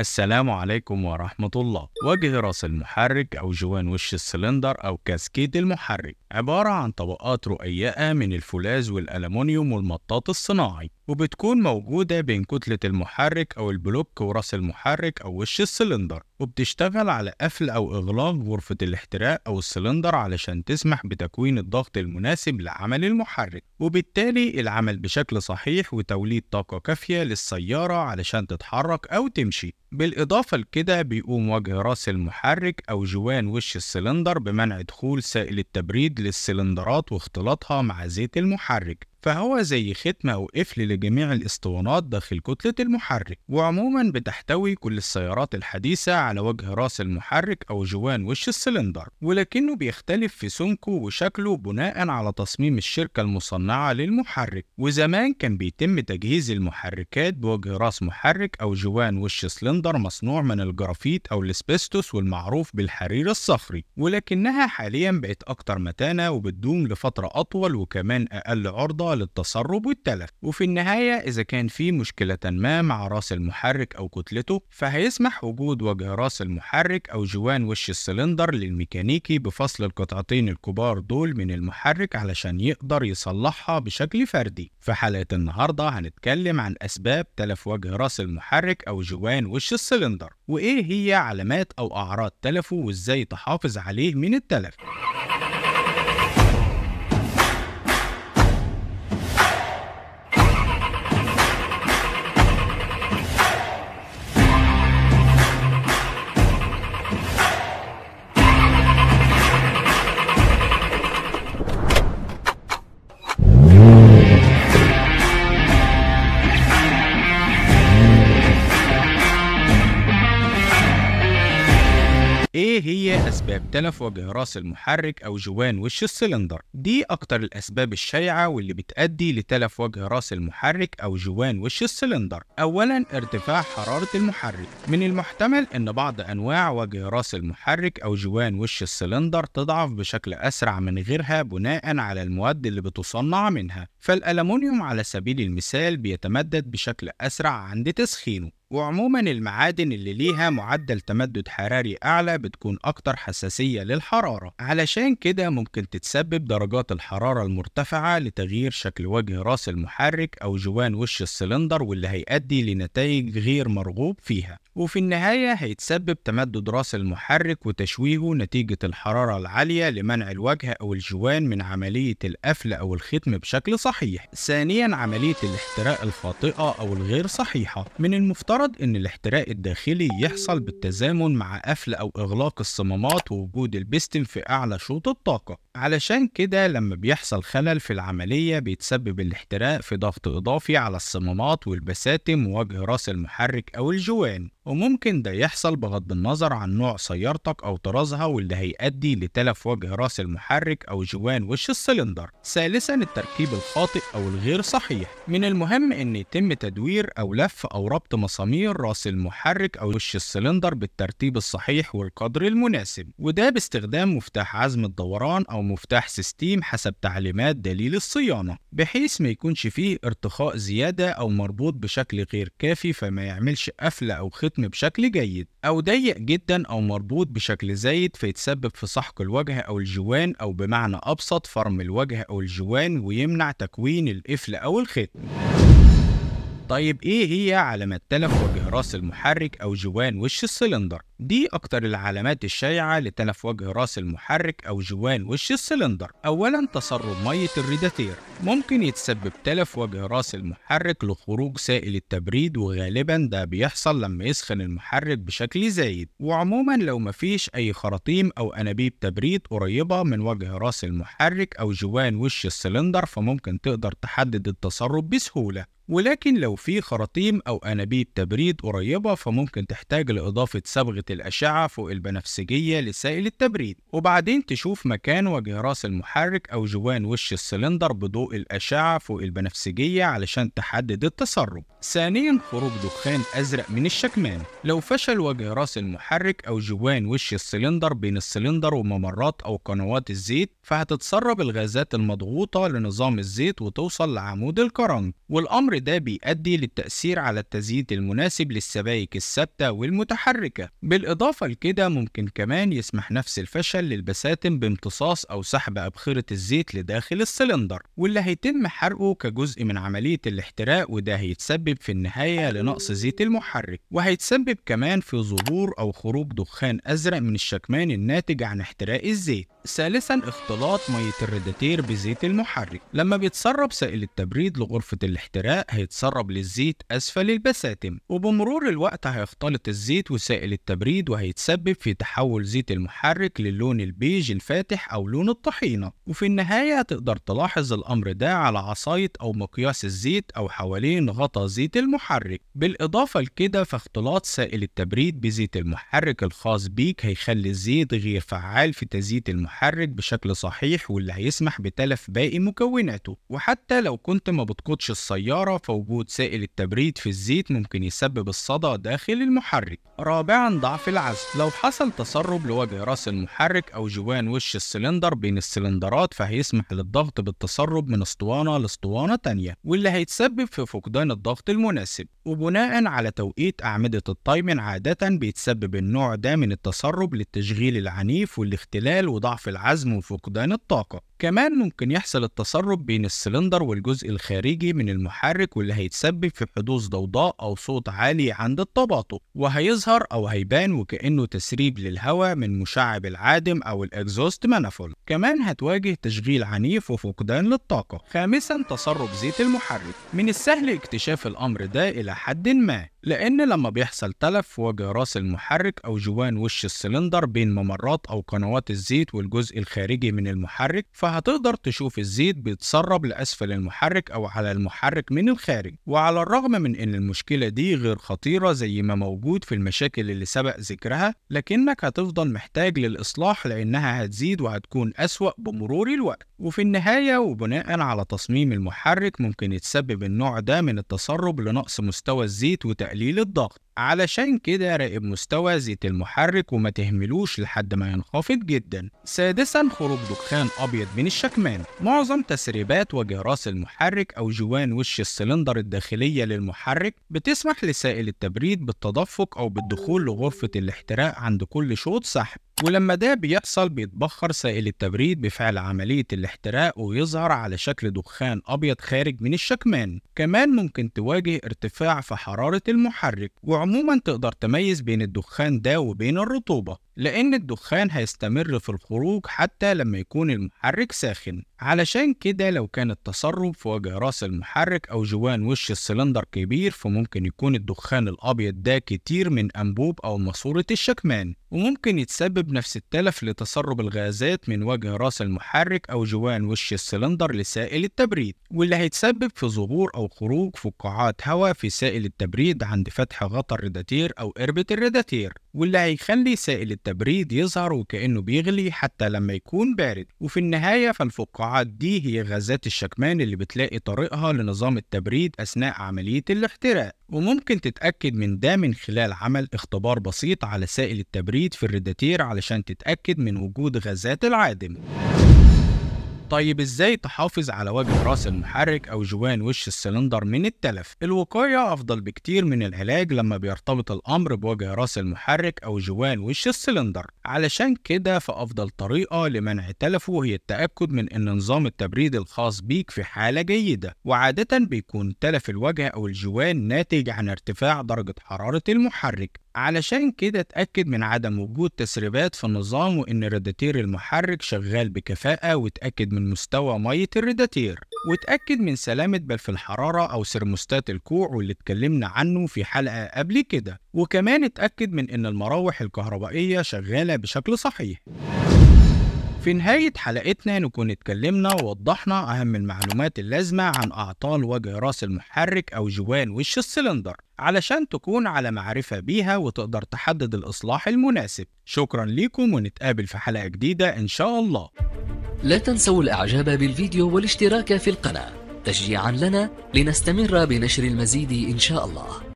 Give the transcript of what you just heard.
السلام عليكم ورحمة الله وجه راس المحرك أو جوان وش السلندر أو كاسكيت المحرك عبارة عن طبقات رؤيئة من الفولاذ والألمونيوم والمطاط الصناعي وبتكون موجودة بين كتلة المحرك أو البلوك وراس المحرك أو وش السلندر وبتشتغل على قفل أو إغلاق غرفة الاحتراق أو السلندر علشان تسمح بتكوين الضغط المناسب لعمل المحرك وبالتالي العمل بشكل صحيح وتوليد طاقة كافية للسيارة علشان تتحرك أو تمشي بالإضافة لكده بيقوم وجه راس المحرك أو جوان وش السلندر بمنع دخول سائل التبريد للسلندرات واختلاطها مع زيت المحرك فهو زي ختم أو قفل لجميع الاسطوانات داخل كتلة المحرك وعموما بتحتوي كل السيارات الحديثة على وجه راس المحرك أو جوان وش السلندر ولكنه بيختلف في سمكه وشكله بناء على تصميم الشركة المصنعة للمحرك وزمان كان بيتم تجهيز المحركات بوجه راس محرك أو جوان وش سلندر مصنوع من الجرافيت أو الاسبستوس والمعروف بالحرير الصخري ولكنها حاليا بقت أكتر متانة وبتدوم لفترة أطول وكمان أقل عرضة للتسرب والتلف وفي النهاية إذا كان في مشكلة ما مع راس المحرك أو كتلته فهيسمح وجود وجه راس المحرك أو جوان وش السلندر للميكانيكي بفصل القطعتين الكبار دول من المحرك علشان يقدر يصلحها بشكل فردي في حلقة النهاردة هنتكلم عن أسباب تلف وجه راس المحرك أو جوان وش السلندر وإيه هي علامات أو أعراض تلفه وإزاي تحافظ عليه من التلف تلف وجه راس المحرك أو جوان وش السلندر دي أكتر الأسباب الشائعة واللي بتؤدي لتلف وجه راس المحرك أو جوان وش السلندر أولا ارتفاع حرارة المحرك من المحتمل أن بعض أنواع وجه راس المحرك أو جوان وش السلندر تضعف بشكل أسرع من غيرها بناء على المواد اللي بتصنع منها فالألمونيوم على سبيل المثال بيتمدد بشكل أسرع عند تسخينه وعموما المعادن اللي ليها معدل تمدد حراري أعلى بتكون أكتر حساسية للحرارة علشان كده ممكن تتسبب درجات الحرارة المرتفعة لتغيير شكل وجه راس المحرك أو جوان وش السلندر واللي هيؤدي لنتائج غير مرغوب فيها وفي النهاية هيتسبب تمدد راس المحرك وتشويهه نتيجة الحرارة العالية لمنع الوجه أو الجوان من عملية القفل أو الختم بشكل صحيح ثانيا عملية الاحتراق الخاطئة أو الغير صحيحة من المفترض الغرض إن الاحتراق الداخلي يحصل بالتزامن مع قفل أو إغلاق الصمامات ووجود البستم في أعلى شوط الطاقة علشان كده لما بيحصل خلل في العملية بيتسبب الاحتراق في ضغط إضافي على الصمامات والبساتم ووجه راس المحرك أو الجوان وممكن ده يحصل بغض النظر عن نوع سيارتك أو طرازها واللي هيؤدي لتلف وجه راس المحرك أو جوان وش السلندر ثالثا التركيب الخاطئ أو الغير صحيح من المهم أن يتم تدوير أو لف أو ربط مصامات ضمير راس المحرك أو وش السلندر بالترتيب الصحيح والقدر المناسب وده باستخدام مفتاح عزم الدوران أو مفتاح سيستيم حسب تعليمات دليل الصيانة بحيث ما يكونش فيه ارتخاء زيادة أو مربوط بشكل غير كافي فما يعملش قفلة أو ختم بشكل جيد أو ضيق جدا أو مربوط بشكل زايد فيتسبب في سحق الوجه أو الجوان أو بمعنى أبسط فرم الوجه أو الجوان ويمنع تكوين القفل أو الختم طيب ايه هي علامات تلف وجه راس المحرك او جوان وش السلندر دي أكتر العلامات الشائعة لتلف وجه راس المحرك أو جوان وش السلندر أولا تسرب مية الريداتير ممكن يتسبب تلف وجه راس المحرك لخروج سائل التبريد وغالبا ده بيحصل لما يسخن المحرك بشكل زايد وعموما لو مفيش أي خراطيم أو أنابيب تبريد قريبة من وجه راس المحرك أو جوان وش السلندر فممكن تقدر تحدد التسرب بسهولة ولكن لو في خراطيم أو أنابيب تبريد قريبة فممكن تحتاج لإضافة صبغة الأشعة فوق البنفسجية لسائل التبريد وبعدين تشوف مكان وجه راس المحرك أو جوان وش السلندر بضوء الأشعة فوق البنفسجية علشان تحدد التسرب ثانيا خروج دخان أزرق من الشكمان لو فشل وجه راس المحرك أو جوان وش السلندر بين السلندر وممرات أو قنوات الزيت فهتتسرب الغازات المضغوطة لنظام الزيت وتوصل لعمود الكرنك والأمر ده بيؤدي للتأثير على التزييت المناسب للسبايك الثابتة والمتحركة بالإضافة لكده ممكن كمان يسمح نفس الفشل للبساتم بامتصاص أو سحب أبخرة الزيت لداخل السلندر واللي هيتم حرقه كجزء من عملية الاحتراق وده هيتسبب في النهاية لنقص زيت المحرك وهيتسبب كمان في ظهور أو خروج دخان أزرق من الشكمان الناتج عن احتراق الزيت ثالثا اختلاط مية الريداتير بزيت المحرك لما بيتسرب سائل التبريد لغرفة الاحتراق هيتسرب للزيت أسفل البساتم وبمرور الوقت هيختلط الزيت وسائل التبريد الكبريت وهيتسبب في تحول زيت المحرك للون البيج الفاتح أو لون الطحينة وفي النهاية هتقدر تلاحظ الأمر ده على عصاية أو مقياس الزيت أو حوالين غطا زيت المحرك بالإضافة لكده فاختلاط سائل التبريد بزيت المحرك الخاص بيك هيخلي الزيت غير فعال في تزييت المحرك بشكل صحيح واللي هيسمح بتلف باقي مكوناته وحتى لو كنت ما بتقودش السيارة فوجود سائل التبريد في الزيت ممكن يسبب الصدى داخل المحرك رابعا ضع في العزل لو حصل تسرب لوجه راس المحرك أو جوان وش السلندر بين السلندرات فهيسمح للضغط بالتسرب من اسطوانة لاسطوانة تانية واللي هيتسبب في فقدان الضغط المناسب وبناء على توقيت أعمدة التايمن عادة بيتسبب النوع ده من التسرب للتشغيل العنيف والاختلال وضعف العزم وفقدان الطاقة كمان ممكن يحصل التسرب بين السلندر والجزء الخارجي من المحرك واللي هيتسبب في حدوث ضوضاء أو صوت عالي عند التباطؤ وهيظهر أو هيبان وكأنه تسريب للهواء من مشعب العادم أو الإكزوست مانيفولد كمان هتواجه تشغيل عنيف وفقدان للطاقة خامسا تسرب زيت المحرك من السهل اكتشاف الأمر ده إلى حد ما لأن لما بيحصل تلف في وجه راس المحرك أو جوان وش السلندر بين ممرات أو قنوات الزيت والجزء الخارجي من المحرك فهتقدر تشوف الزيت بيتسرب لأسفل المحرك أو على المحرك من الخارج وعلى الرغم من أن المشكلة دي غير خطيرة زي ما موجود في المشاكل اللي سبق ذكرها لكنك هتفضل محتاج للإصلاح لأنها هتزيد وهتكون أسوأ بمرور الوقت وفي النهاية وبناء على تصميم المحرك ممكن يتسبب النوع ده من التسرب لنقص مستوى الزيت وتأثير وتقليل الضغط علشان كده راقب مستوى زيت المحرك وما تهملوش لحد ما ينخفض جدا سادسا خروج دخان ابيض من الشكمان معظم تسريبات وجه راس المحرك او جوان وش السلندر الداخليه للمحرك بتسمح لسائل التبريد بالتدفق او بالدخول لغرفه الاحتراق عند كل شوط سحب ولما ده بيحصل بيتبخر سائل التبريد بفعل عملية الاحتراق ويظهر على شكل دخان أبيض خارج من الشكمان كمان ممكن تواجه ارتفاع في حرارة المحرك عموما تقدر تميز بين الدخان ده وبين الرطوبة لأن الدخان هيستمر في الخروج حتى لما يكون المحرك ساخن علشان كده لو كان التسرب في وجه راس المحرك أو جوان وش السلندر كبير فممكن يكون الدخان الأبيض ده كتير من أنبوب أو ماسورة الشكمان وممكن يتسبب نفس التلف لتسرب الغازات من وجه راس المحرك أو جوان وش السلندر لسائل التبريد واللي هيتسبب في ظهور أو خروج فقاعات هواء في سائل التبريد عند فتح غطا الريداتير أو إربة الريداتير واللي هيخلي سائل التبريد التبريد يظهر وكأنه بيغلي حتى لما يكون بارد وفي النهاية فالفقاعات دي هي غازات الشكمان اللي بتلاقي طريقها لنظام التبريد أثناء عملية الاحتراق وممكن تتأكد من ده من خلال عمل اختبار بسيط على سائل التبريد في الرداتير علشان تتأكد من وجود غازات العادم طيب ازاي تحافظ على وجه راس المحرك او جوان وش السلندر من التلف الوقاية افضل بكتير من العلاج لما بيرتبط الامر بوجه راس المحرك او جوان وش السلندر علشان كده فافضل طريقة لمنع تلفه هي التأكد من ان نظام التبريد الخاص بيك في حالة جيدة وعادة بيكون تلف الوجه او الجوان ناتج عن ارتفاع درجة حرارة المحرك علشان كده اتأكد من عدم وجود تسريبات في النظام وإن الراداتير المحرك شغال بكفاءة واتأكد من مستوى مية الريداتير واتأكد من سلامة بلف الحرارة أو سيرموستات الكوع واللي اتكلمنا عنه في حلقة قبل كده وكمان اتأكد من إن المراوح الكهربائية شغالة بشكل صحيح في نهاية حلقتنا نكون اتكلمنا ووضحنا أهم المعلومات اللازمة عن أعطال وجه راس المحرك أو جوان وش السلندر علشان تكون على معرفة بيها وتقدر تحدد الإصلاح المناسب شكرا لكم ونتقابل في حلقة جديدة إن شاء الله لا تنسوا الإعجاب بالفيديو والاشتراك في القناة تشجيعا لنا لنستمر بنشر المزيد إن شاء الله